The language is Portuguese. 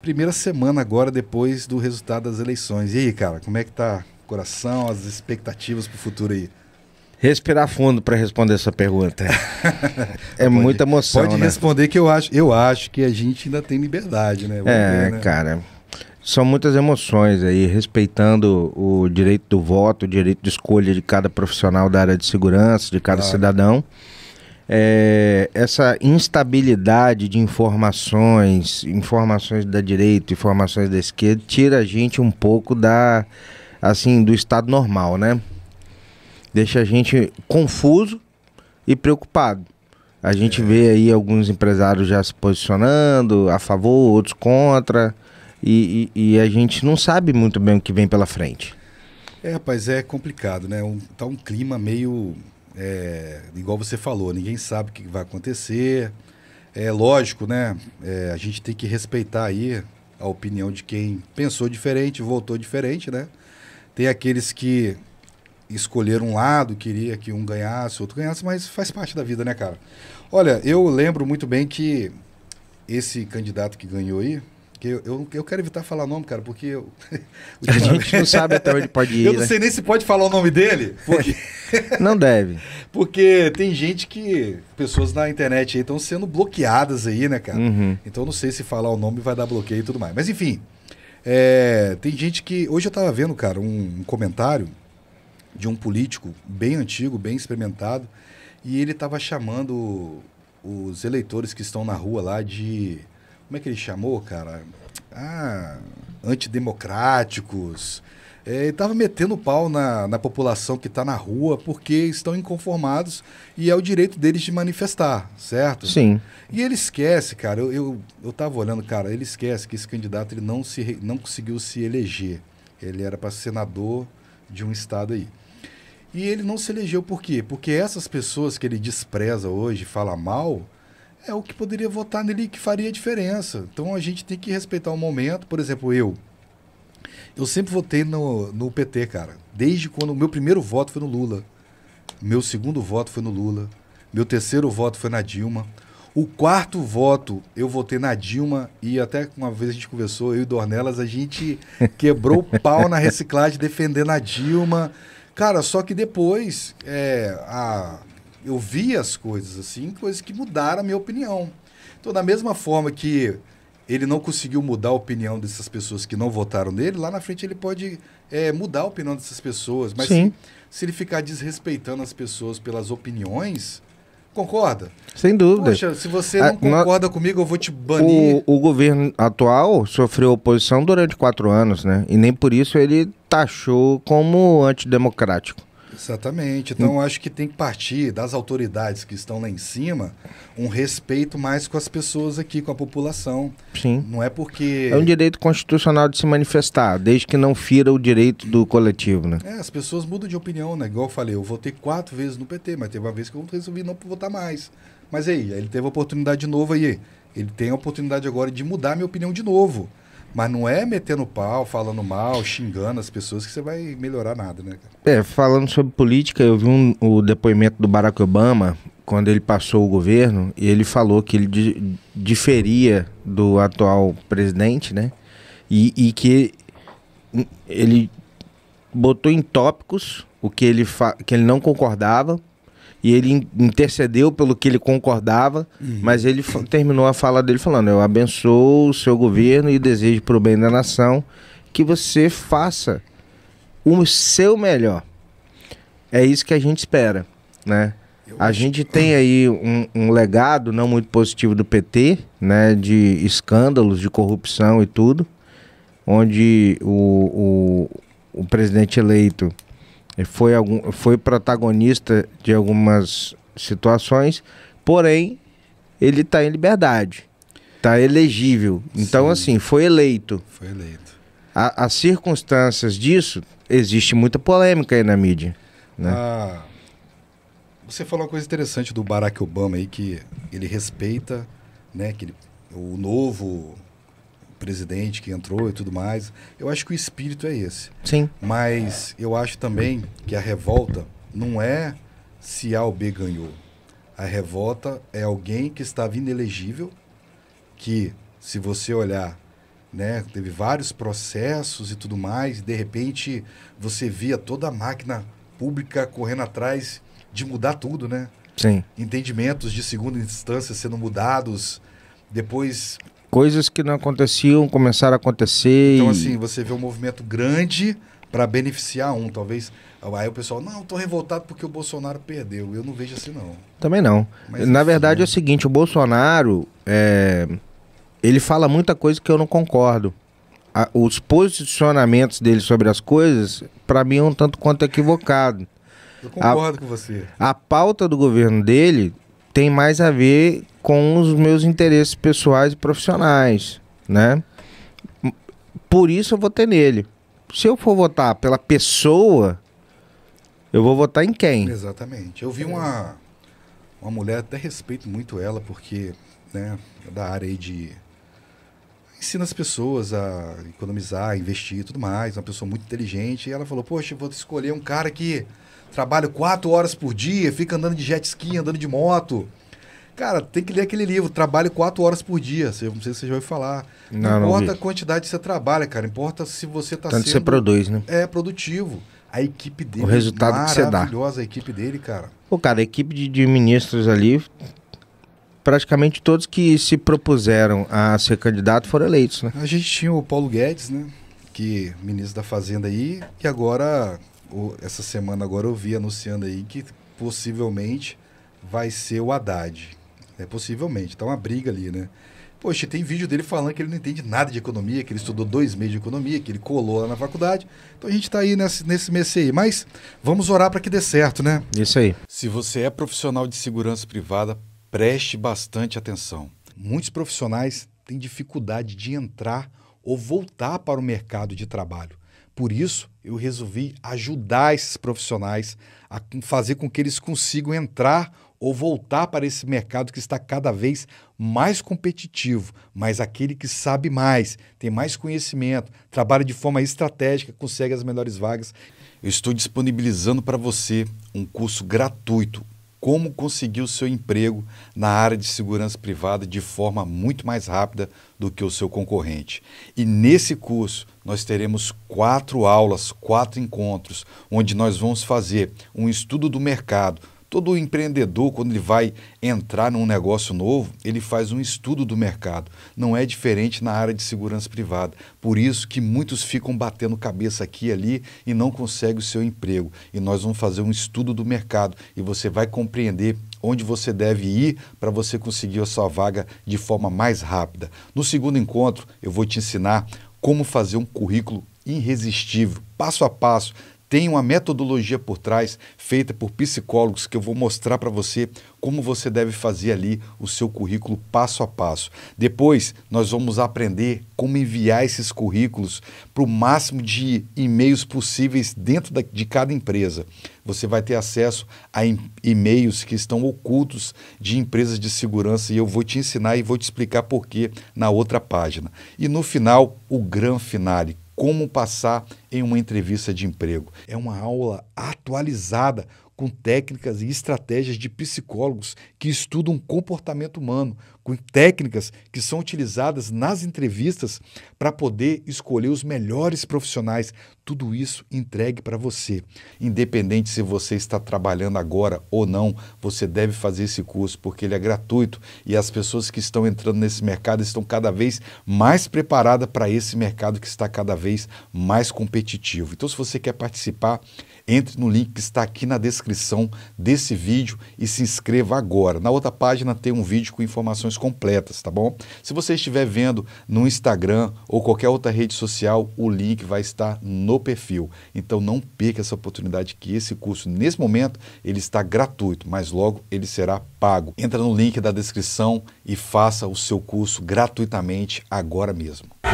Primeira semana agora depois do resultado das eleições. E aí, cara, como é que tá o coração, as expectativas para o futuro aí? Respirar fundo para responder essa pergunta. é pode, muita emoção. Pode né? responder que eu acho, eu acho que a gente ainda tem liberdade, né? Vamos é, ver, né? cara. São muitas emoções aí, respeitando o direito do voto, o direito de escolha de cada profissional da área de segurança, de cada claro. cidadão é, essa instabilidade de informações, informações da direita, informações da esquerda, tira a gente um pouco da assim do estado normal, né? Deixa a gente confuso e preocupado. A gente é. vê aí alguns empresários já se posicionando a favor, outros contra, e, e, e a gente não sabe muito bem o que vem pela frente. É, rapaz, é complicado, né? Um, tá um clima meio é, igual você falou, ninguém sabe o que vai acontecer. É lógico, né? É, a gente tem que respeitar aí a opinião de quem pensou diferente, votou diferente, né? Tem aqueles que escolheram um lado, queria que um ganhasse, outro ganhasse, mas faz parte da vida, né, cara? Olha, eu lembro muito bem que esse candidato que ganhou aí, eu, eu, eu, quero evitar falar nome, cara, porque. Eu, a gente não sabe até onde pode ir. Eu não né? sei nem se pode falar o nome dele. Porque... não deve. porque tem gente que. Pessoas na internet aí estão sendo bloqueadas aí, né, cara? Uhum. Então não sei se falar o nome vai dar bloqueio e tudo mais. Mas enfim. É, tem gente que. Hoje eu tava vendo, cara, um, um comentário de um político bem antigo, bem experimentado, e ele tava chamando os eleitores que estão na rua lá de como é que ele chamou, cara? Ah, antidemocráticos. É, ele estava metendo pau na, na população que está na rua porque estão inconformados e é o direito deles de manifestar, certo? Sim. E ele esquece, cara, eu, eu, eu tava olhando, cara, ele esquece que esse candidato ele não, se, não conseguiu se eleger. Ele era para senador de um estado aí. E ele não se elegeu por quê? Porque essas pessoas que ele despreza hoje, fala mal, é o que poderia votar nele que faria a diferença. Então a gente tem que respeitar o momento. Por exemplo, eu. Eu sempre votei no, no PT, cara. Desde quando. O meu primeiro voto foi no Lula. Meu segundo voto foi no Lula. Meu terceiro voto foi na Dilma. O quarto voto, eu votei na Dilma e até uma vez a gente conversou, eu e Dornelas, a gente quebrou o pau na reciclagem defendendo a Dilma. Cara, só que depois, é, a, eu vi as coisas assim, coisas que mudaram a minha opinião. Então, da mesma forma que ele não conseguiu mudar a opinião dessas pessoas que não votaram nele, lá na frente ele pode é, mudar a opinião dessas pessoas. Mas se, se, ele ficar desrespeitando as pessoas pelas opiniões, concorda? Sem dúvida. Poxa, se você é, não a, concorda comigo, eu vou te banir. O, o, governo atual sofreu oposição durante quatro anos, né? E nem por isso ele taxou como antidemocrático. Exatamente. Então, acho que tem que partir das autoridades que estão lá em cima um respeito mais com as pessoas aqui, com a população. Sim. Não é porque. É um direito constitucional de se manifestar, desde que não fira o direito do coletivo, né? É, as pessoas mudam de opinião, né? Igual eu falei, eu votei quatro vezes no PT, mas teve uma vez que eu resolvi não votar mais. Mas aí, ele teve a oportunidade de novo aí. Ele tem a oportunidade agora de mudar minha opinião de novo. Mas não é metendo pau, falando mal, xingando as pessoas que você vai melhorar nada, né, É, falando sobre política, eu vi um, o depoimento do Barack Obama quando ele passou o governo e ele falou que ele di diferia do atual presidente, né? E, e, que ele botou em tópicos o que ele, que ele não concordava e ele intercedeu pelo que ele concordava, uhum. mas ele terminou a fala dele falando: Eu abençoo o seu governo e desejo para o bem da nação que você faça o seu melhor. É isso que a gente espera, né? a gente tem aí um, um, legado não muito positivo do PT, né? De escândalos, de corrupção e tudo, onde o, o, o presidente eleito é, foi, algum, foi protagonista de algumas situações, porém, ele está em liberdade, está elegível. Então, Sim. assim, foi eleito. Foi eleito. A, as circunstâncias disso, existe muita polêmica aí na mídia. Né? Ah, você falou uma coisa interessante do Barack Obama aí, que ele respeita, né, que ele, o novo presidente que entrou e tudo mais. Eu acho que o espírito é esse. Sim. Mas eu acho também que a revolta não é se A ou B ganhou. A revolta é alguém que estava inelegível, que se você olhar, né, teve vários processos e tudo mais, e de repente você via toda a máquina pública correndo atrás de mudar tudo, né? Sim. Entendimentos de segunda instância sendo mudados, depois coisas que não aconteciam começaram a acontecer. Então, e... assim, você vê um movimento grande para beneficiar um, talvez. Aí o pessoal, não, estou revoltado porque o Bolsonaro perdeu. Eu não vejo assim, não. Também não. Mas, Na assim, verdade é o seguinte, o Bolsonaro, é, ele fala muita coisa que eu não concordo. A, os posicionamentos dele sobre as coisas, para mim, é um tanto quanto equivocado. Eu concordo a, com você. A pauta do governo dele tem mais a ver com os meus interesses pessoais e profissionais, né? Por isso eu votei nele. Se eu for votar pela pessoa, eu vou votar em quem? Exatamente. Eu vi uma, uma mulher, até respeito muito ela, porque né, é da área de. ensina as pessoas a economizar, investir e tudo mais, uma pessoa muito inteligente. E ela falou: Poxa, vou escolher um cara que trabalha quatro horas por dia, fica andando de jet ski, andando de moto. Cara, tem que ler aquele livro, trabalhe quatro horas por dia. Você, não sei se você já ouviu falar. Não, não importa não a quantidade que você trabalha, cara. Importa se você está sendo... Tanto você produz, né? É, produtivo. A equipe dele... O resultado que você dá. Maravilhosa a equipe dele, cara. Pô, cara, a equipe de, de ministros ali praticamente todos que se propuseram a ser candidato foram eleitos, né? A gente tinha o Paulo Guedes, né? Que ministro da Fazenda aí, e agora, o, essa semana agora eu vi anunciando aí que possivelmente vai ser o Haddad. É, possivelmente. Está uma briga ali, né? Poxa, tem vídeo dele falando que ele não entende nada de economia, que ele estudou dois meses de economia, que ele colou lá na faculdade. Então a gente está aí nesse, nesse mês aí. Mas vamos orar para que dê certo, né? Isso aí. Se você é profissional de segurança privada, preste bastante atenção. Muitos profissionais têm dificuldade de entrar ou voltar para o mercado de trabalho. Por isso, eu resolvi ajudar esses profissionais a fazer com que eles consigam entrar ou voltar para esse mercado que está cada vez mais competitivo, mas aquele que sabe mais, tem mais conhecimento, trabalha de forma estratégica, consegue as melhores vagas. Eu estou disponibilizando para você um curso gratuito como conseguir o seu emprego na área de segurança privada de forma muito mais rápida do que o seu concorrente. E nesse curso nós teremos quatro aulas, quatro encontros, onde nós vamos fazer um estudo do mercado, Todo empreendedor, quando ele vai entrar num negócio novo, ele faz um estudo do mercado. Não é diferente na área de segurança privada. Por isso que muitos ficam batendo cabeça aqui e ali e não conseguem o seu emprego. E nós vamos fazer um estudo do mercado e você vai compreender onde você deve ir para você conseguir a sua vaga de forma mais rápida. No segundo encontro, eu vou te ensinar como fazer um currículo irresistível, passo a passo, tem uma metodologia por trás feita por psicólogos que eu vou mostrar para você como você deve fazer ali o seu currículo passo a passo. Depois, nós vamos aprender como enviar esses currículos para o máximo de e-mails possíveis dentro da, de cada empresa. Você vai ter acesso a e-mails que estão ocultos de empresas de segurança e eu vou te ensinar e vou te explicar por quê na outra página. E no final, o gran finale como passar em uma entrevista de emprego. É uma aula atualizada com técnicas e estratégias de psicólogos que estudam comportamento humano, com técnicas que são utilizadas nas entrevistas para poder escolher os melhores profissionais tudo isso entregue para você. Independente se você está trabalhando agora ou não, você deve fazer esse curso porque ele é gratuito e as pessoas que estão entrando nesse mercado estão cada vez mais preparadas para esse mercado que está cada vez mais competitivo. Então, se você quer participar, entre no link que está aqui na descrição desse vídeo e se inscreva agora. Na outra página tem um vídeo com informações completas, tá bom? Se você estiver vendo no Instagram ou qualquer outra rede social, o link vai estar no perfil. Então não perca essa oportunidade que esse curso, nesse momento, ele está gratuito, mas logo ele será pago. Entra no link da descrição e faça o seu curso gratuitamente agora mesmo.